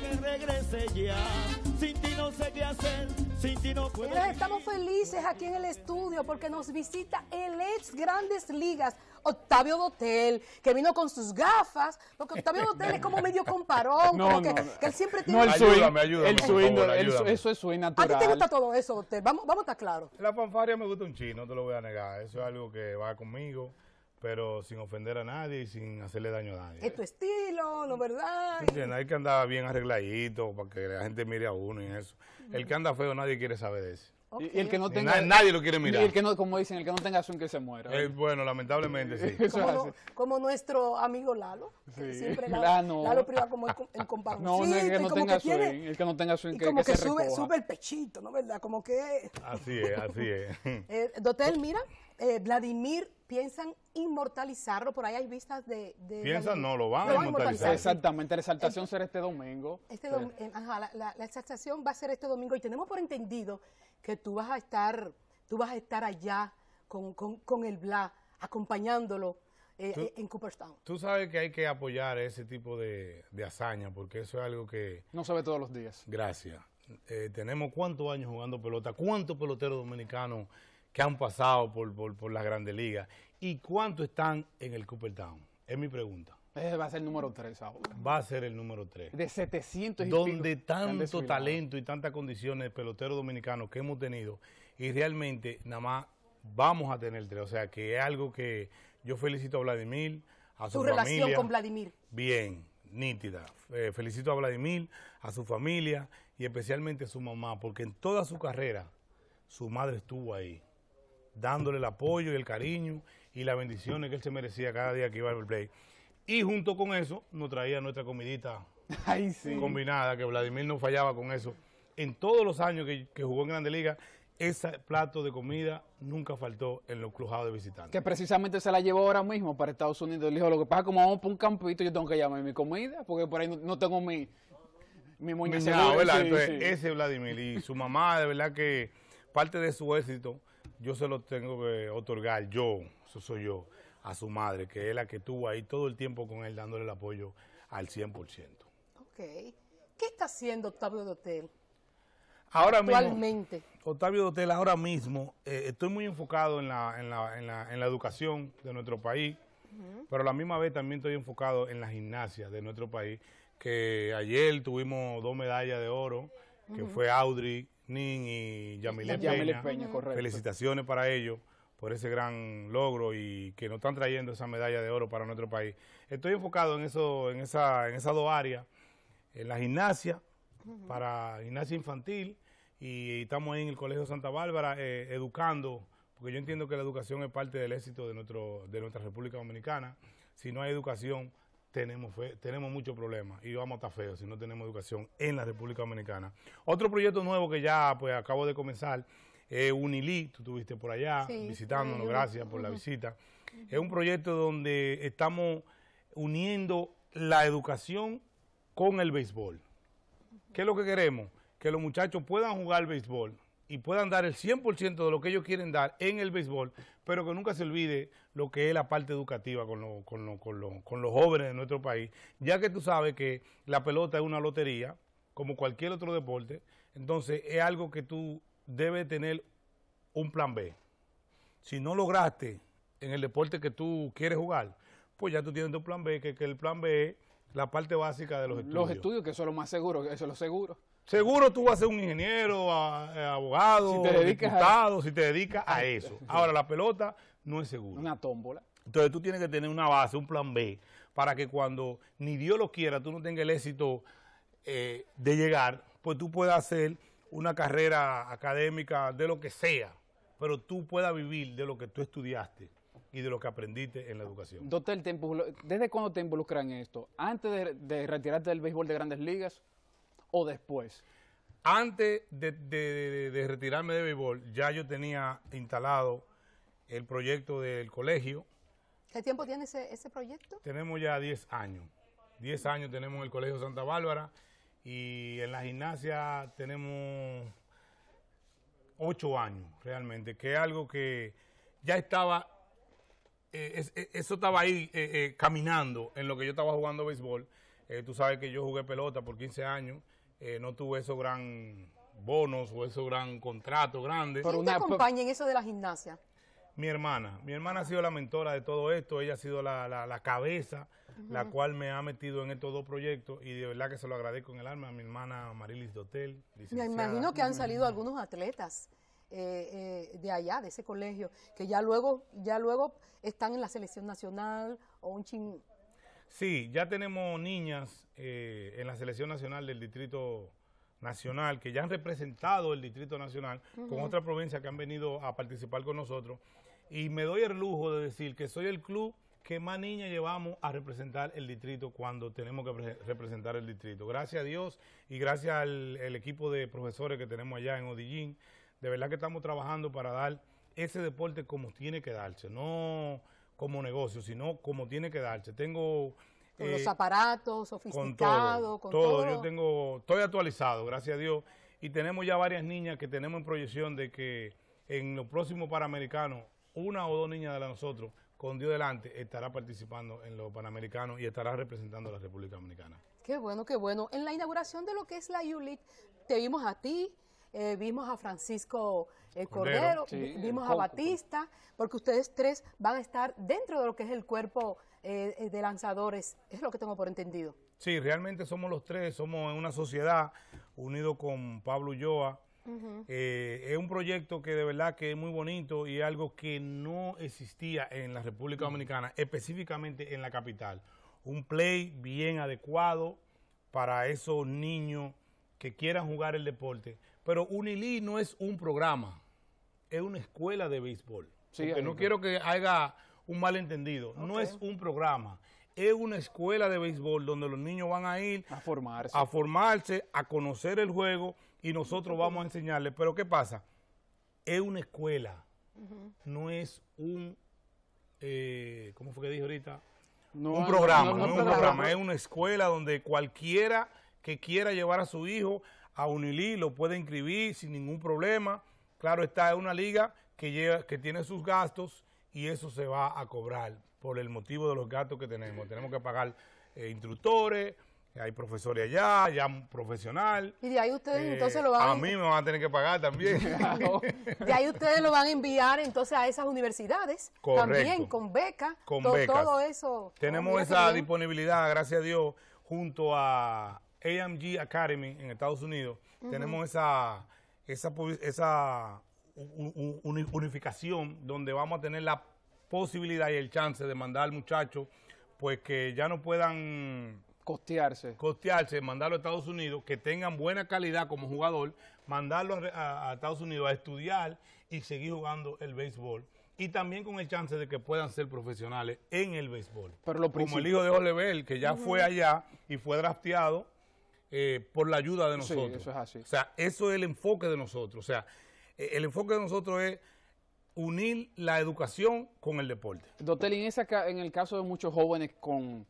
que regrese ya. Sin ti no sé qué hacer, sin ti no puedo. estamos felices aquí en el estudio porque nos visita el ex Grandes Ligas. Octavio Dotel, que vino con sus gafas, porque Octavio Dotel es como medio comparón, no, que, él siempre tiene... No, el swing, ayúdame, el eso es su natural. ¿A ti te gusta todo eso, Dotel? Vamos, vamos a estar claros. La fanfaria me gusta un chino, no te lo voy a negar, eso es algo que va conmigo pero sin ofender a nadie y sin hacerle daño a nadie. Es tu estilo, ¿no verdad? Sí, hay que andar bien arregladito para que la gente mire a uno y eso. El que anda feo nadie quiere saber de eso. Y, el que no tenga. Nadie, lo quiere mirar. Y el que no, como dicen, el que no tenga suin que se muera. Eh, bueno, lamentablemente sí. como, nuestro amigo Lalo. Siempre Lalo, privado Lalo priva como el, el No, el que no tenga suin el que no tenga que, como que, sube, sube el pechito, ¿no verdad? Como que. Así es, así es. eh, Dotel, mira, eh, Vladimir piensan inmortalizarlo, por ahí hay vistas de... piensan, no, lo van, a inmortalizar. Exactamente, la exaltación será este domingo. Este domingo ajá, la, la, la, exaltación va a ser este domingo y tenemos por entendido que tú vas a estar, tú vas a estar allá con, el Bla, acompañándolo eh, eh, en Cooperstown. Tú sabes que hay que apoyar ese tipo de, de hazaña, porque eso es algo que... No se ve todos los días. Gracias. Eh, tenemos cuántos años jugando pelota, cuántos peloteros dominicanos que han pasado por, por, por las grandes ligas y cuántos están en el Cooperstown. Es mi pregunta. Ese eh, va a ser el número 3 ahora. Va a ser el número 3. De 700 Donde tanto talento y tantas condiciones de pelotero dominicano que hemos tenido y realmente nada más vamos a tener tres. O sea que es algo que yo felicito a Vladimir, a su, su relación con Vladimir. Bien, nítida. Eh, felicito a Vladimir, a su familia y especialmente a su mamá, porque en toda su carrera su madre estuvo ahí, dándole el apoyo y el cariño y las bendiciones que él se merecía cada día que iba al play. Y junto con eso nos traía nuestra comidita combinada, que Vladimir no fallaba con eso. En todos los años que, jugó en Grande Liga, ese plato de comida nunca faltó en los crujados de visitantes. Que precisamente se la llevó ahora mismo para Estados Unidos. Le dijo, lo que pasa es que como vamos por un campito, yo tengo que llamar mi comida, porque por ahí no, tengo mi, mi moña ese Vladimir y su mamá, de verdad que parte de su éxito, yo se lo tengo que otorgar, yo, eso soy yo a su madre, que es la que estuvo ahí todo el tiempo con él dándole el apoyo al 100%. Ok. ¿Qué está haciendo Octavio Dotel? actualmente? Octavio Dotel, ahora mismo eh, estoy muy enfocado en la, en, la, en, la, en la, educación de nuestro país, pero a la misma vez también estoy enfocado en la gimnasia de nuestro país, que ayer tuvimos dos medallas de oro, que fue Audrey Nin y Yamile Peña. Peña correcto. Felicitaciones para ellos por ese gran logro y que nos están trayendo esa medalla de oro para nuestro país. Estoy enfocado en, eso, en, esa, en esas dos áreas, en la gimnasia, para gimnasia infantil, y estamos en el Colegio Santa Bárbara eh, educando, porque yo entiendo que la educación es parte del éxito de, nuestro, de nuestra República Dominicana. Si no hay educación, tenemos, tenemos muchos problemas y vamos a estar feos si no tenemos educación en la República Dominicana. Otro proyecto nuevo que ya pues acabo de comenzar eh, Unilí, tú estuviste por allá visitándonos, gracias por la visita. Es un proyecto donde estamos uniendo la educación con el béisbol. ¿Qué es lo que queremos? Que los muchachos puedan jugar béisbol y puedan dar el 100% de lo que ellos quieren dar en el béisbol, pero que nunca se olvide lo que es la parte educativa con, con, con los jóvenes de nuestro país, ya que tú sabes que la pelota es una lotería, como cualquier otro deporte, entonces es algo que tú debe tener un plan B. Si no lograste en el deporte que tú quieres jugar, pues ya tú tienes tu plan B, que, el plan B es la parte básica de los, estudios. Los estudios, que eso es lo más seguro, eso es lo seguro. Seguro tú vas a ser un ingeniero, eh, abogado, si te diputado, si te dedicas a eso. Ahora, la pelota no es segura. Una tómbola. Entonces tú tienes que tener una base, un plan B, para que cuando ni Dios lo quiera, tú no tengas el éxito eh, de llegar, pues tú puedas hacer una carrera académica de lo que sea, pero tú puedas vivir de lo que tú estudiaste y de lo que aprendiste en la educación. Doctor, ¿desde cuándo te involucran en esto? ¿Antes de, retirarte del béisbol de grandes ligas o después? Antes de, retirarme del béisbol, ya yo tenía instalado el proyecto del colegio. ¿Qué tiempo tiene ese, ese proyecto? Tenemos ya 10 años. 10 años tenemos el Colegio Santa Bárbara y en la gimnasia tenemos ocho años realmente, que es algo que ya estaba, eh, eh, eso estaba ahí eh, caminando en lo que yo estaba jugando béisbol. tú sabes que yo jugué pelota por 15 años, no tuve esos gran bonos o esos gran contratos grandes. ¿Quién te acompaña en eso de la gimnasia? Mi hermana. Mi hermana ha sido la mentora de todo esto. Ella ha sido la, cabeza, la cual me ha metido en estos dos proyectos. Y de verdad que se lo agradezco en el alma a mi hermana Marilis Dotel. Me imagino que han salido algunos atletas. Eh, eh, de allá, de ese colegio, que ya luego, ya luego están en la selección nacional o un ching... Sí, ya tenemos niñas eh, en la selección nacional del distrito nacional que ya han representado el Distrito Nacional con otras provincias que han venido a participar con nosotros. Y me doy el lujo de decir que soy el club que más niñas llevamos a representar el distrito cuando tenemos que representar el distrito. Gracias a Dios y gracias al equipo de profesores que tenemos allá en Odillín. De verdad que estamos trabajando para dar ese deporte como tiene que darse, no como negocio, sino como tiene que darse. Tengo con los eh, aparatos sofisticados, con todo. todo. Yo tengo, estoy actualizado, gracias a Dios. Y tenemos ya varias niñas que tenemos en proyección de que en los próximos Panamericanos, una o dos niñas de nosotros, con Dios delante, estará participando en los Panamericanos y estará representando a la República Dominicana. Qué bueno, qué bueno. En la inauguración de lo que es la ULIT, te vimos a ti, eh, vimos a Francisco eh, Cordero, vimos a Batista, porque ustedes tres van a estar dentro de lo que es el cuerpo eh, eh, de lanzadores. Es lo que tengo por entendido. Sí, realmente somos los tres, somos una sociedad unido con Pablo Ulloa. Eh, es un proyecto que de verdad que es muy bonito y algo que no existía en la República mm. Dominicana, específicamente en la capital. Un play bien adecuado para esos niños que quieran jugar el deporte. Pero UNILI no es un programa, es una escuela de béisbol. no quiero que haga un malentendido. No es un programa, es una escuela de béisbol donde los niños van a ir a formarse, a, formarse, a conocer el juego y nosotros vamos a enseñarles. Pero ¿qué pasa? Es una escuela, no es un, eh, ¿cómo fue que dije ahorita? un programa, no, es un programa, es una escuela donde cualquiera que quiera llevar a su hijo a UNILI lo puede inscribir sin ningún problema. Claro está, es una liga que, que tiene sus gastos y eso se va a cobrar por el motivo de los gastos que tenemos. Tenemos que pagar eh, instructores, hay profesores allá, ya profesional. Y de ahí ustedes eh, entonces lo van a... A mí me van a tener que pagar también. de ahí ustedes lo van a enviar entonces a esas universidades. También con becas. Con becas. Todo eso. Tenemos esa disponibilidad, gracias a Dios, junto a AMG Academy en Estados Unidos. Tenemos esa, esa, esa unificación donde vamos a tener la posibilidad y el chance de mandar al muchacho, pues que ya no puedan... Costearse. Costearse, mandarlo a Estados Unidos, que tengan buena calidad como jugador, mandarlo a, Estados Unidos a estudiar y seguir jugando el béisbol y también con el chance de que puedan ser profesionales en el béisbol. Como el hijo de Oliver, que ya fue allá y fue drafteado eh, por la ayuda de nosotros. eso es así. O sea, eso es el enfoque de nosotros. O sea, eh, el enfoque de nosotros es unir la educación con el deporte. Doctor, en, en el caso de muchos jóvenes con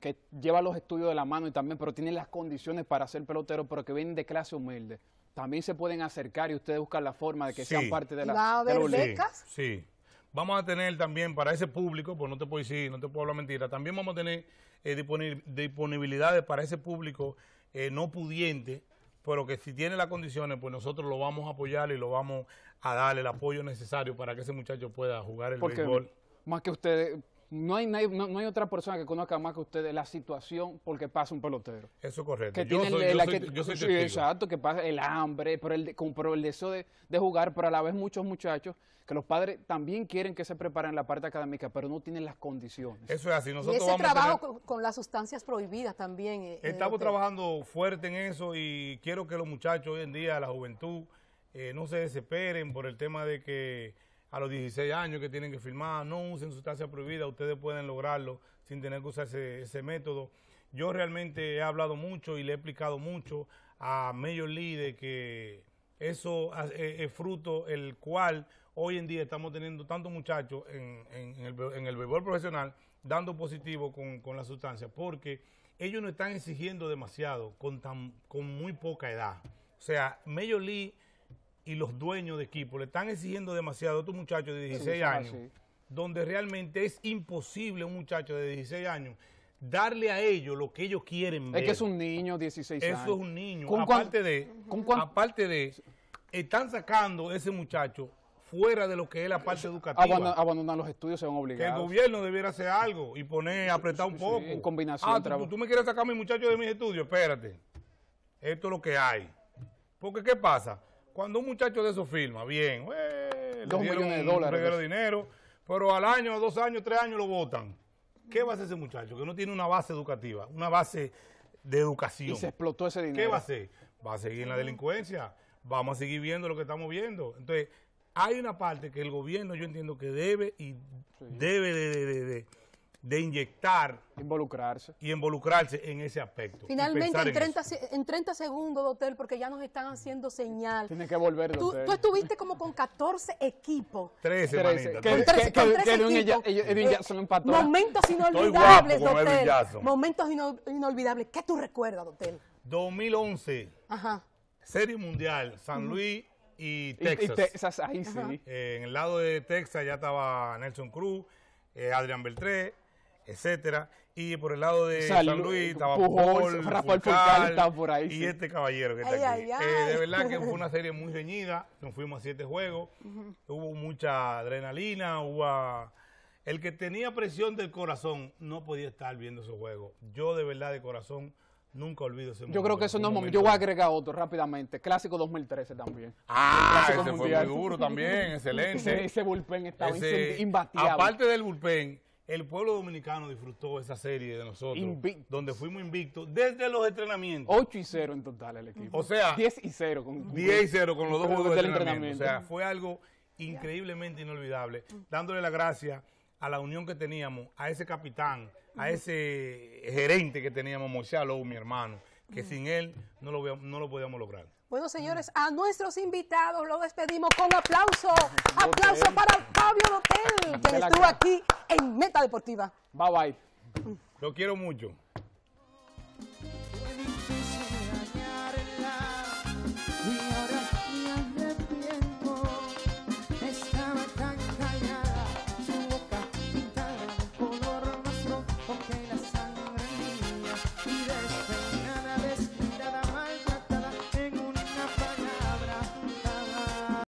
que llevan los estudios de la mano y también, pero tienen las condiciones para ser pelotero, pero que vienen de clase humilde, también se pueden acercar y ustedes buscan la forma de que sean parte de la... ¿Va becas? Sí, Vamos a tener también para ese público, pues no te puedo decir, no te puedo hablar mentira, también vamos a tener eh, disponibilidades para ese público eh, no pudiente, pero que si tiene las condiciones, pues nosotros lo vamos a apoyar y lo vamos a dar el apoyo necesario para que ese muchacho pueda jugar el Porque Más que ustedes, no hay, no, hay otra persona que conozca más que ustedes la situación porque pasa un pelotero. Eso correcto. Que yo, soy, el, que, Exacto, que pasa el hambre, pero el, el deseo de, jugar, pero a la vez muchos muchachos que los padres también quieren que se preparen en la parte académica, pero no tienen las condiciones. Eso es así. Nosotros ese vamos trabajo con, las sustancias prohibidas también. Eh, eh, Estamos trabajando fuerte en eso y quiero que los muchachos hoy en día, la juventud, eh, no se desesperen por el tema de que a los 16 años que tienen que firmar, no usen sustancia prohibida, ustedes pueden lograrlo sin tener que usar ese, método. Yo realmente he hablado mucho y le he explicado mucho a Major Lee de que eso e, es, fruto el cual hoy en día estamos teniendo tantos muchachos en, el, en profesional dando positivo con, la sustancia, porque ellos no están exigiendo demasiado con, con muy poca edad. O sea, Major Lee y los dueños de equipo le están exigiendo demasiado a estos muchachos de 16 años, donde realmente es imposible un muchacho de 16 años darle a ellos lo que ellos quieren ver. Es que es un niño, 16 años. Eso es un niño. ¿Con aparte, de, aparte de, están sacando ese muchacho fuera de lo que es la parte educativa. Abandonar, los estudios se van obligados. Que el gobierno debiera hacer algo y poner, apretar un poco. combinación. Ah, tú, me quieres sacar a mi muchacho de mis estudios, espérate. Esto es lo que hay. Porque, ¿qué pasa? Cuando un muchacho de esos firma, bien, le dieron dólares. dinero, pero al año, dos años, tres años lo votan. ¿Qué va a hacer ese muchacho que no tiene una base educativa, una base de educación? Y se explotó ese dinero. ¿Qué va a hacer? Va a seguir en la delincuencia. Vamos a seguir viendo lo que estamos viendo. Entonces, hay una parte que el gobierno yo entiendo que debe y debe de de inyectar involucrarse. y involucrarse en ese aspecto. Finalmente, en 30, en, segundos, dotel, porque ya nos están haciendo señal. Tiene que volver, tú, tú, estuviste como con 14 equipos. 13, manita. 13, Momentos inolvidables, doctor. Momentos inolvidables. ¿Qué tú recuerdas, Dotel? 2011. Ajá. Serie Mundial, San Luis y Texas. Y, ahí sí. Eh, en el lado de Texas ya estaba Nelson Cruz, eh, Adrián Beltré, etcétera. Y por el lado de San Luis, estaba Pujol, Rafael Fulcal, estaba por ahí. Y este caballero que está ahí aquí. Eh, de verdad que fue una serie muy reñida. Nos fuimos a siete juegos. Hubo mucha adrenalina, hubo... El que tenía presión del corazón no podía estar viendo ese juego. Yo de verdad de corazón nunca olvido ese Yo creo que eso no momento. Yo voy a agregar otro rápidamente. Clásico 2013 también. Ah, ese fue muy duro también, excelente. ese, ese bullpen estaba imbatible. Aparte del bullpen, el pueblo dominicano disfrutó esa serie de nosotros, donde fuimos invictos desde los entrenamientos. 8 y 0 en total el equipo. O sea, 10 y 0 con, 10 y 0 con los dos juegos del entrenamiento. O sea, fue algo increíblemente inolvidable, dándole la gracia a la unión que teníamos, a ese capitán, a ese gerente que teníamos, Moisés mi hermano, que sin él no lo, no lo podíamos lograr. Bueno, señores, a nuestros invitados los despedimos con aplauso. Aplauso para Fabio Lotel, que estuvo aquí en Meta Deportiva. Bye bye. Lo quiero mucho.